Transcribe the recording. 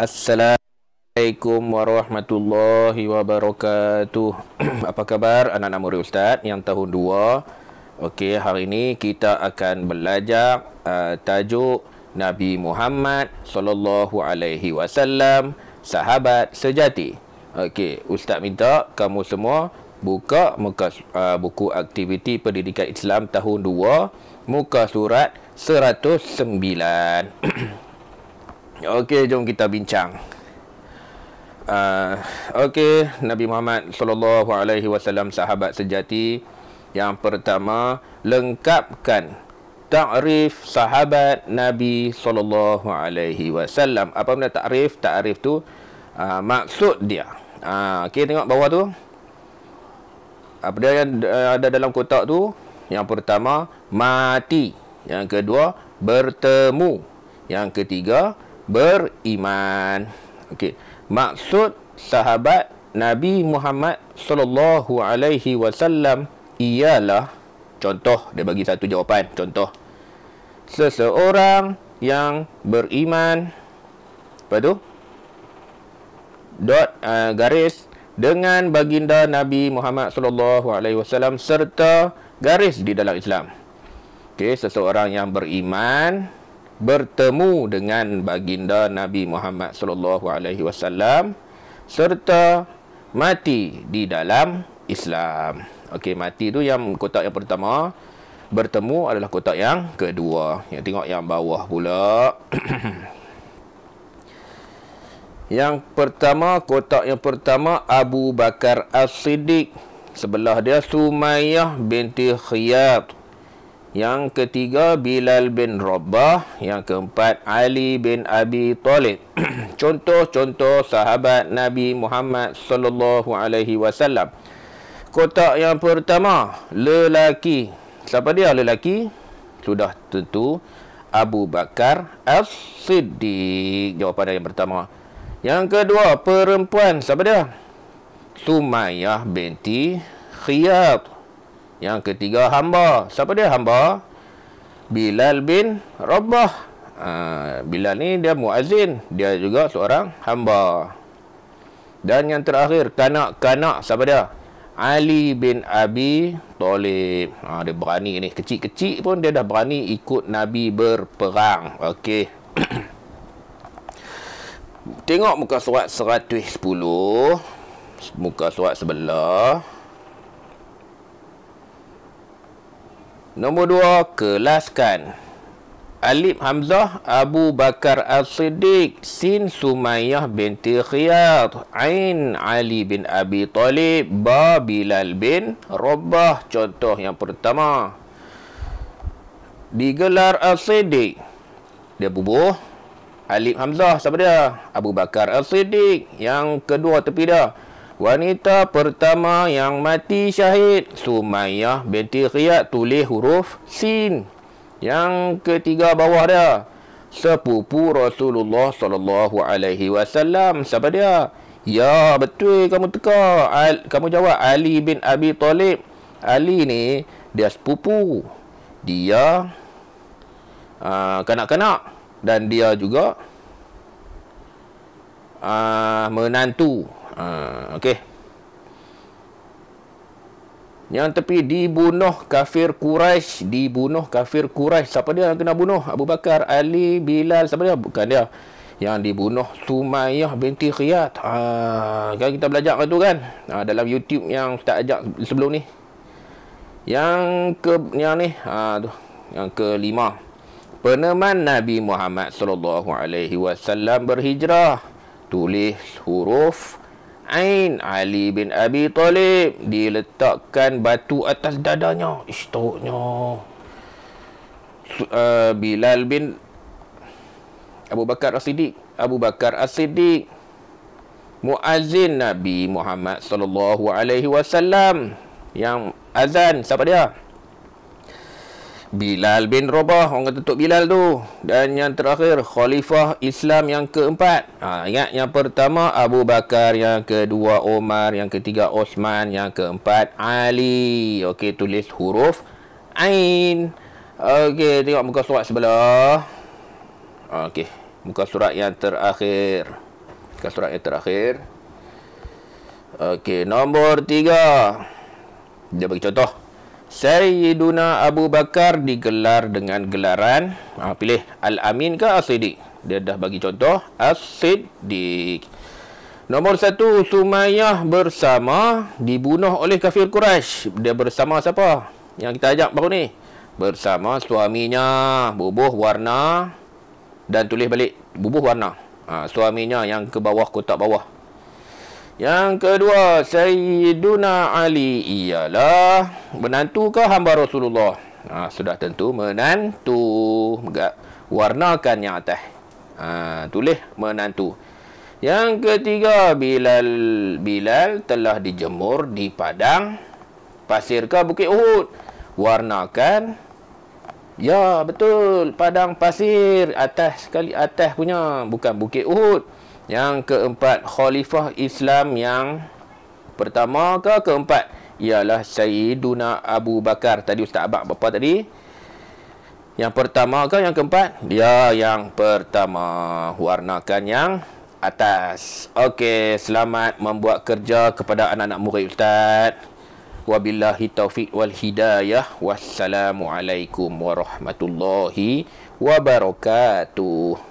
Assalamualaikum warahmatullahi wabarakatuh. Apa khabar anak-anak murid ustaz yang tahun 2? Okey, hari ini kita akan belajar uh, tajuk Nabi Muhammad sallallahu alaihi wasallam sahabat sejati. Okey, ustaz minta kamu semua buka muka uh, buku aktiviti pendidikan Islam tahun 2 muka surat 109. Okey, jom kita bincang. Uh, Okey, Nabi Muhammad sallallahu alaihi wasallam sahabat sejati yang pertama lengkapkan takrif sahabat Nabi sallallahu alaihi wasallam. Apa benda takrif? Takrif tu uh, maksud dia. Uh, Okey, tengok bawah tu. Apa dia yang eh, ada dalam kotak tu? Yang pertama mati, yang kedua bertemu, yang ketiga beriman. Okey. Maksud sahabat Nabi Muhammad sallallahu alaihi wasallam ialah contoh dia bagi satu jawapan, contoh. Seseorang yang beriman apa tu? dot uh, garis dengan baginda Nabi Muhammad sallallahu alaihi wasallam serta garis di dalam Islam. Okey, seseorang yang beriman bertemu dengan baginda Nabi Muhammad sallallahu alaihi wasallam serta mati di dalam Islam. Okey, mati tu yang kotak yang pertama, bertemu adalah kotak yang kedua. Yang tengok yang bawah pula. yang pertama, kotak yang pertama Abu Bakar As-Siddiq. Sebelah dia Sumayyah binti Khiyab. Yang ketiga Bilal bin Rabah, yang keempat Ali bin Abi Talib. Contoh-contoh sahabat Nabi Muhammad sallallahu alaihi wasallam. Kotak yang pertama, lelaki. Siapa dia lelaki? Sudah tentu Abu Bakar As-Siddiq. Jawapan yang pertama. Yang kedua, perempuan. Siapa dia? Sumayyah binti Khiyab. Yang ketiga hamba. Siapa dia hamba? Bilal bin Rabah. Ha, Bilal ni dia muazin. Dia juga seorang hamba. Dan yang terakhir, kanak-kanak siapa dia? Ali bin Abi Talib. Ha, dia berani ni. Kecil-kecil pun dia dah berani ikut Nabi berperang. Okey. Tengok muka surat 110. Muka surat sebelah. Nombor dua, kelaskan. Alif Hamzah Abu Bakar Al-Siddiq Sin Sumayyah binti Khiyat Ain Ali bin Abi Talib Ba Bilal bin Rabbah Contoh yang pertama Digelar Al-Siddiq Dia bubuh Alif Hamzah Siapa dia? Abu Bakar Al-Siddiq Yang kedua tepi dia wanita pertama yang mati syahid Sumayyah binti Khiyat tulis huruf sin yang ketiga bawah dia sepupu Rasulullah sallallahu alaihi wasallam siapa dia ya betul kamu teka Al, kamu jawab Ali bin Abi Talib Ali ni dia sepupu dia uh, kanak-kanak dan dia juga uh, menantu Ha, Okey. Yang tepi dibunuh kafir Quraisy, dibunuh kafir Quraisy. Siapa dia yang kena bunuh? Abu Bakar, Ali, Bilal, siapa dia? Bukan dia. Yang dibunuh Sumayyah binti Khiyat. Ha, kan kita belajar kat tu kan? Ha, dalam YouTube yang tak ajak sebelum ni. Yang ke yang ni, ha, tu. Yang kelima. Peneman Nabi Muhammad sallallahu alaihi wasallam berhijrah. Tulis huruf Ain Ali bin Abi Talib diletakkan batu atas dadanya. Istoknya. Uh, Bilal bin Abu Bakar As-Siddiq, Abu Bakar As-Siddiq muazzin Nabi Muhammad sallallahu alaihi wasallam yang azan siapa dia? Bilal bin Rabah orang kata Tok Bilal tu dan yang terakhir khalifah Islam yang keempat ha, ingat yang pertama Abu Bakar yang kedua Omar yang ketiga Osman yang keempat Ali ok tulis huruf Ain ok tengok muka surat sebelah ok muka surat yang terakhir muka surat yang terakhir ok nombor tiga dia bagi contoh Sayyiduna Abu Bakar digelar dengan gelaran ha, pilih Al-Amin ke As-Siddiq. Dia dah bagi contoh As-Siddiq. Nombor satu, Sumayyah bersama dibunuh oleh kafir Quraisy. Dia bersama siapa? Yang kita ajak baru ni. Bersama suaminya, bubuh warna dan tulis balik bubuh warna. Ha, suaminya yang ke bawah kotak bawah. Yang kedua, Sayyiduna Ali ialah menantu ke hamba Rasulullah? Ha, sudah tentu menantu. Warnakan yang atas. Ha, tulis menantu. Yang ketiga, Bilal Bilal telah dijemur di padang pasir ke Bukit Uhud? Warnakan. Ya, betul. Padang pasir atas sekali atas punya. Bukan Bukit Uhud. Yang keempat, khalifah Islam yang pertama ke keempat ialah Sayyiduna Abu Bakar. Tadi Ustaz Abak berapa tadi? Yang pertama ke yang keempat? dia yang pertama. Warnakan yang atas. Okey, selamat membuat kerja kepada anak-anak murid Ustaz. Wabillahi taufiq wal hidayah. Wassalamualaikum warahmatullahi wabarakatuh.